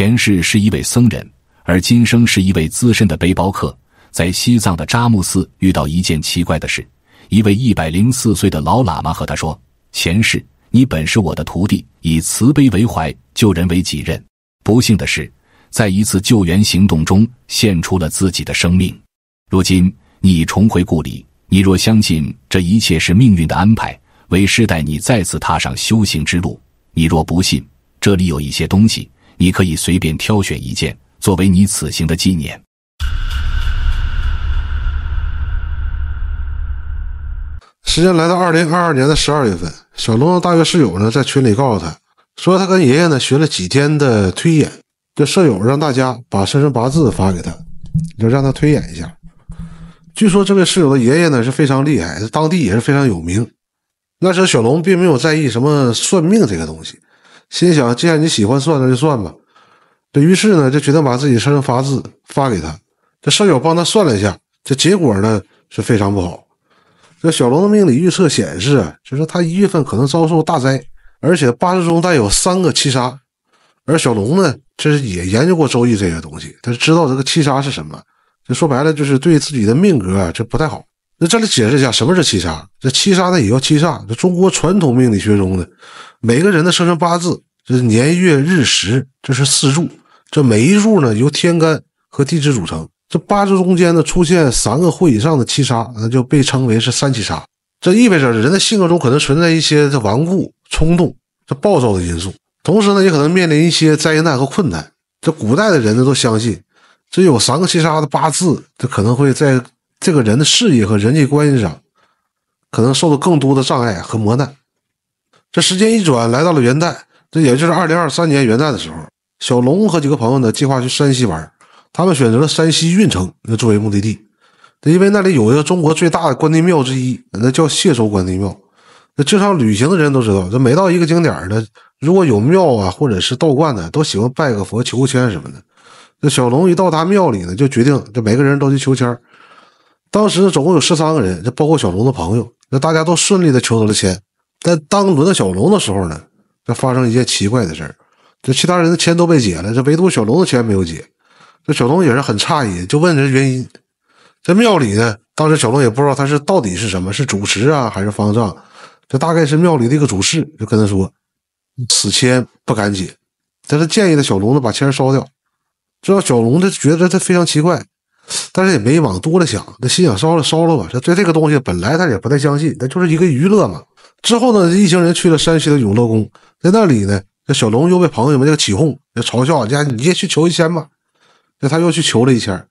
前世是一位僧人，而今生是一位资深的背包客。在西藏的扎木寺遇到一件奇怪的事：一位一百零四岁的老喇嘛和他说，前世你本是我的徒弟，以慈悲为怀，救人为己任。不幸的是，在一次救援行动中献出了自己的生命。如今你重回故里，你若相信这一切是命运的安排，为师带你再次踏上修行之路；你若不信，这里有一些东西。你可以随便挑选一件作为你此行的纪念。时间来到二零二二年的十二月份，小龙的大学室友呢在群里告诉他说，他跟爷爷呢学了几天的推演，这舍友让大家把生辰八字发给他，就让他推演一下。据说这位室友的爷爷呢是非常厉害，当地也是非常有名。那时小龙并没有在意什么算命这个东西。心想，既然你喜欢算，那就算吧。这于是呢，就决定把自己生八字发给他。这舍友帮他算了一下，这结果呢是非常不好。这小龙的命理预测显示，就是他一月份可能遭受大灾，而且八字中带有三个七杀。而小龙呢，这是也研究过周易这些东西，他知道这个七杀是什么。就说白了，就是对自己的命格啊，这不太好。那这里解释一下什么是七杀。这七杀呢也叫七煞，这中国传统命理学中的每个人的生辰八字，这是年月日时，这是四柱。这每一柱呢由天干和地支组成。这八字中间呢出现三个或以上的七杀，那就被称为是三七杀。这意味着人的性格中可能存在一些这顽固、冲动、这暴躁的因素。同时呢也可能面临一些灾难和困难。这古代的人呢都相信，这有三个七杀的八字，这可能会在。这个人的事业和人际关系上，可能受到更多的障碍和磨难。这时间一转，来到了元旦，这也就是二零二三年元旦的时候，小龙和几个朋友呢计划去山西玩，他们选择了山西运城那作为目的地，因为那里有一个中国最大的关帝庙之一，那叫解州关帝庙。那经常旅行的人都知道，这每到一个景点呢，如果有庙啊或者是道观的，都喜欢拜个佛、求个签什么的。那小龙一到达庙里呢，就决定这每个人都去求签。当时总共有十三个人，这包括小龙的朋友。那大家都顺利的求得了签。但当轮到小龙的时候呢，这发生一件奇怪的事儿。这其他人的签都被解了，这唯独小龙的签没有解。这小龙也是很诧异，就问这原因。这庙里呢，当时小龙也不知道他是到底是什么，是主持啊还是方丈？这大概是庙里的一个主事，就跟他说：“此签不敢解。”但是建议的小龙呢，把签烧掉。这让小龙他觉得他非常奇怪。但是也没往多了想，那心想烧了烧了吧。这这这个东西本来他也不太相信，那就是一个娱乐嘛。之后呢，一行人去了山西的永乐宫，在那里呢，这小龙又被朋友们这个起哄，就嘲笑俺家，你也去求一签吧。那他又去求了一签，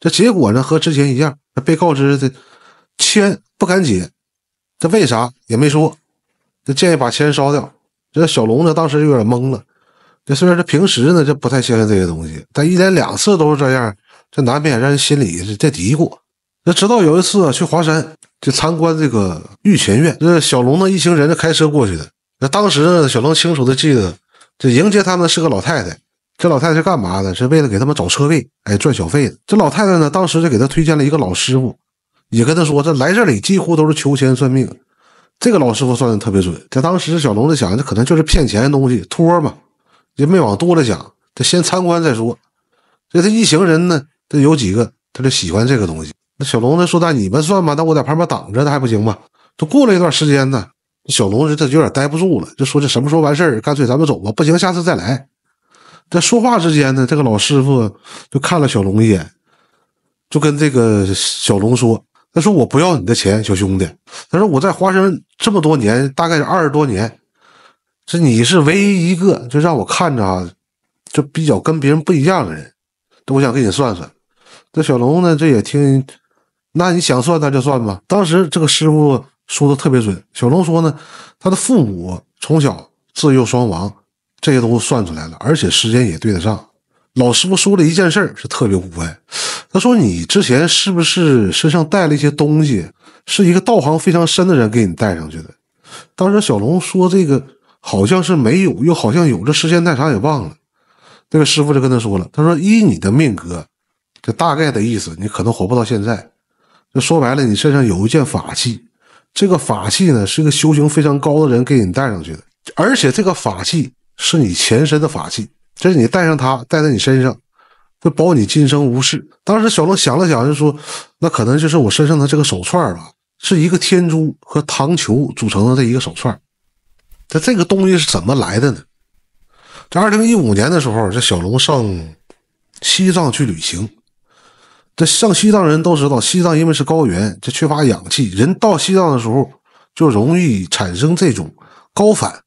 这结果呢和之前一样，被告知的签不敢解。这为啥也没说，就建议把签烧掉。这小龙呢当时有点懵了。这虽然这平时呢就不太相信这些东西，但一连两次都是这样。这难免让人心里在嘀咕。那直到有一次去华山，就参观这个御前院，这小龙呢一行人就开车过去的。那当时小龙清楚的记得，这迎接他们是个老太太。这老太太是干嘛的？是为了给他们找车位，哎，赚小费的。这老太太呢，当时就给他推荐了一个老师傅，也跟他说，这来这里几乎都是求签算命。这个老师傅算的特别准。这当时小龙在想，这可能就是骗钱的东西托嘛，也没往多了想，这先参观再说。这他一行人呢。这有几个，他就喜欢这个东西。那小龙呢说：“那你们算吧，那我在旁边挡着还不行吗？”就过了一段时间呢，小龙他就有点待不住了，就说：“这什么时候完事儿？干脆咱们走吧！不行，下次再来。”在说话之间呢，这个老师傅就看了小龙一眼，就跟这个小龙说：“他说我不要你的钱，小兄弟。他说我在华山这么多年，大概是二十多年，这你是唯一一个就让我看着啊，就比较跟别人不一样的人，我想跟你算算。”这小龙呢，这也听，那你想算他就算吧。当时这个师傅说的特别准。小龙说呢，他的父母从小自幼双亡，这些都算出来了，而且时间也对得上。老师傅说了一件事儿是特别古怪，他说你之前是不是身上带了一些东西？是一个道行非常深的人给你带上去的？当时小龙说这个好像是没有，又好像有，这时间太长也忘了。这个师傅就跟他说了，他说依你的命格。这大概的意思，你可能活不到现在。就说白了，你身上有一件法器，这个法器呢，是一个修行非常高的人给你带上去的，而且这个法器是你前身的法器，这是你带上它，戴在你身上，会保你今生无事。当时小龙想了想，就说：“那可能就是我身上的这个手串吧，是一个天珠和糖球组成的这一个手串。”那这个东西是怎么来的呢？在二零一五年的时候，这小龙上西藏去旅行。这上西藏人都知道，西藏因为是高原，这缺乏氧气，人到西藏的时候就容易产生这种高反。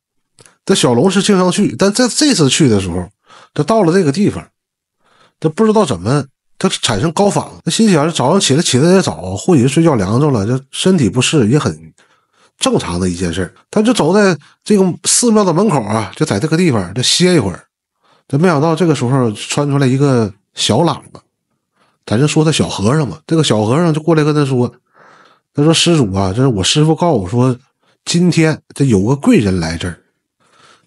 这小龙是经常去，但在这次去的时候，他到了这个地方，他不知道怎么他产生高反了。他心想，早上起来起得也早，或许是睡觉凉着了，就身体不适，也很正常的一件事。他就走在这个寺庙的门口啊，就在这个地方就歇一会儿。这没想到这个时候窜出来一个小喇嘛。咱就说他小和尚嘛，这个小和尚就过来跟他说：“他说施主啊，这是我师傅告诉我说，今天这有个贵人来这儿。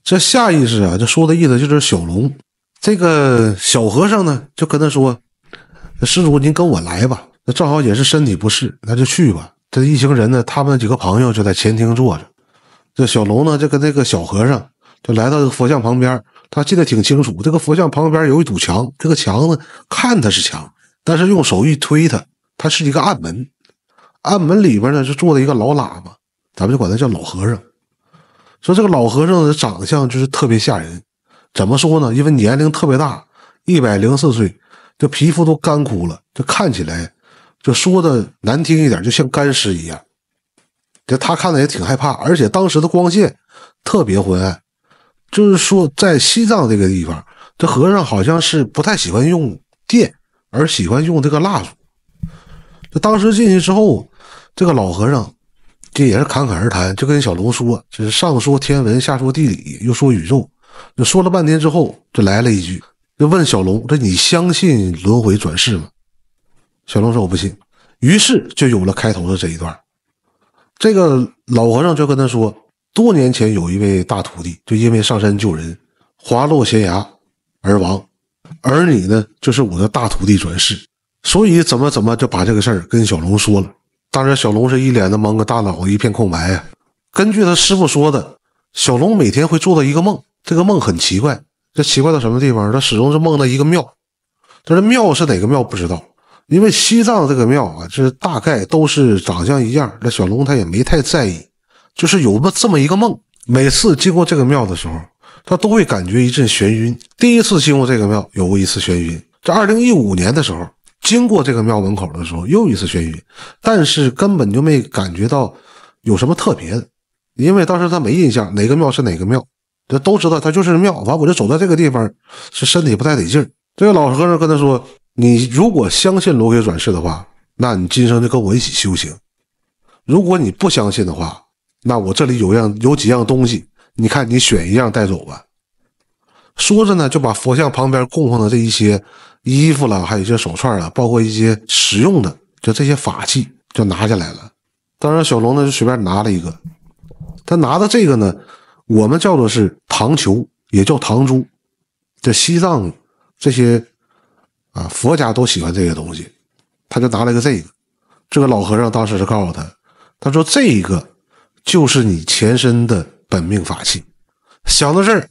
这下意识啊，这说的意思就是小龙。这个小和尚呢，就跟他说：‘施主，您跟我来吧。’那正好也是身体不适，那就去吧。这一行人呢，他们几个朋友就在前厅坐着。这小龙呢，就跟这个小和尚就来到这个佛像旁边。他记得挺清楚，这个佛像旁边有一堵墙，这个墙呢，看它是墙。”但是用手一推它，它是一个暗门，暗门里边呢是坐着一个老喇嘛，咱们就管他叫老和尚。说这个老和尚的长相就是特别吓人，怎么说呢？因为年龄特别大，一百零四岁，这皮肤都干枯了，这看起来，就说的难听一点，就像干尸一样。这他看着也挺害怕，而且当时的光线特别昏暗，就是说在西藏这个地方，这和尚好像是不太喜欢用电。而喜欢用这个蜡烛。这当时进去之后，这个老和尚这也是侃侃而谈，就跟小龙说，这是上说天文，下说地理，又说宇宙，就说了半天之后，就来了一句，就问小龙：“这你相信轮回转世吗？”小龙说：“我不信。”于是就有了开头的这一段。这个老和尚就跟他说：“多年前有一位大徒弟，就因为上山救人，滑落悬崖而亡。”而你呢，就是我的大徒弟转世，所以怎么怎么就把这个事儿跟小龙说了。当然，小龙是一脸的懵，个大脑一片空白啊。根据他师傅说的，小龙每天会做到一个梦，这个梦很奇怪，这奇怪到什么地方？他始终是梦到一个庙，但是庙是哪个庙不知道，因为西藏这个庙啊，这大概都是长相一样。那小龙他也没太在意，就是有个这么一个梦，每次经过这个庙的时候。他都会感觉一阵眩晕。第一次进入这个庙，有过一次眩晕。这二零一五年的时候，经过这个庙门口的时候，又一次眩晕。但是根本就没感觉到有什么特别的，因为当时他没印象哪个庙是哪个庙，这都知道他就是庙。完我就走在这个地方，是身体不太得劲。这个老和尚跟他说：“你如果相信轮回转世的话，那你今生就跟我一起修行；如果你不相信的话，那我这里有样有几样东西。”你看，你选一样带走吧。说着呢，就把佛像旁边供奉的这一些衣服了，还有一些手串啊，包括一些实用的，就这些法器就拿下来了。当然，小龙呢就随便拿了一个。他拿的这个呢，我们叫做是糖球，也叫糖珠。这西藏这些啊佛家都喜欢这些东西，他就拿了个这个。这个老和尚当时就告诉他，他说这一个就是你前身的。本命法器，想到这儿，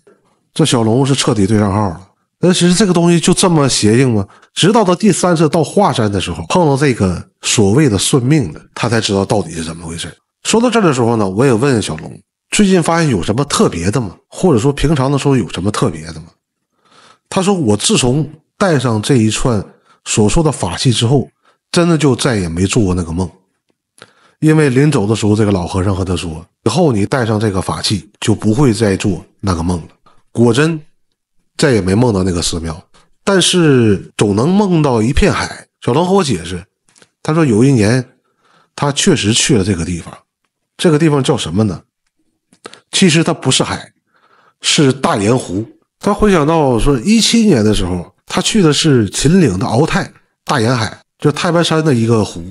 这小龙是彻底对上号了。那其实这个东西就这么邪性吗？直到他第三次到华山的时候，碰到这个所谓的算命的，他才知道到底是怎么回事。说到这儿的时候呢，我也问小龙，最近发现有什么特别的吗？或者说平常的时候有什么特别的吗？他说：“我自从带上这一串所说的法器之后，真的就再也没做过那个梦。因为临走的时候，这个老和尚和他说。”以后你带上这个法器，就不会再做那个梦了。果真，再也没梦到那个寺庙，但是总能梦到一片海。小龙和我解释，他说有一年，他确实去了这个地方，这个地方叫什么呢？其实它不是海，是大盐湖。他回想到说，一七年的时候，他去的是秦岭的鳌太大盐海，就太白山的一个湖，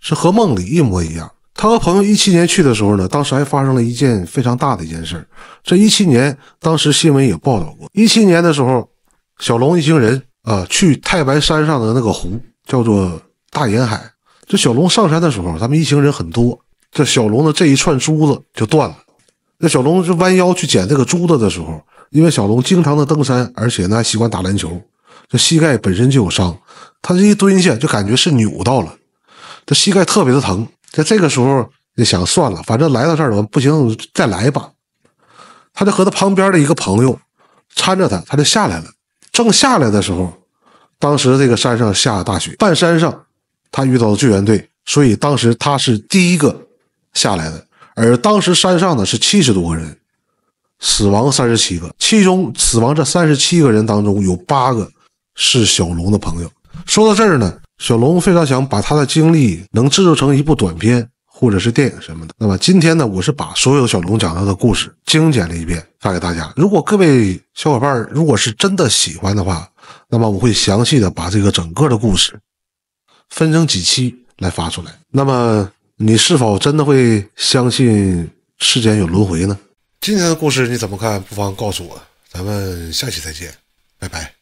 是和梦里一模一样。他和朋友一七年去的时候呢，当时还发生了一件非常大的一件事这一七年，当时新闻也报道过。一七年的时候，小龙一行人啊，去太白山上的那个湖，叫做大沿海。这小龙上山的时候，他们一行人很多。这小龙的这一串珠子就断了。那小龙是弯腰去捡这个珠子的时候，因为小龙经常的登山，而且呢还习惯打篮球，这膝盖本身就有伤，他这一蹲下就感觉是扭到了，这膝盖特别的疼。在这个时候，就想算了，反正来到这儿了，不行，再来吧。他就和他旁边的一个朋友搀着他，他就下来了。正下来的时候，当时这个山上下大雪，半山上他遇到了救援队，所以当时他是第一个下来的。而当时山上呢是七十多个人，死亡三十七个，其中死亡这三十七个人当中有八个是小龙的朋友。说到这儿呢。小龙非常想把他的经历能制作成一部短片或者是电影什么的。那么今天呢，我是把所有小龙讲到的故事精简了一遍发给大家。如果各位小伙伴如果是真的喜欢的话，那么我会详细的把这个整个的故事分成几期来发出来。那么你是否真的会相信世间有轮回呢？今天的故事你怎么看？不妨告诉我。咱们下期再见，拜拜。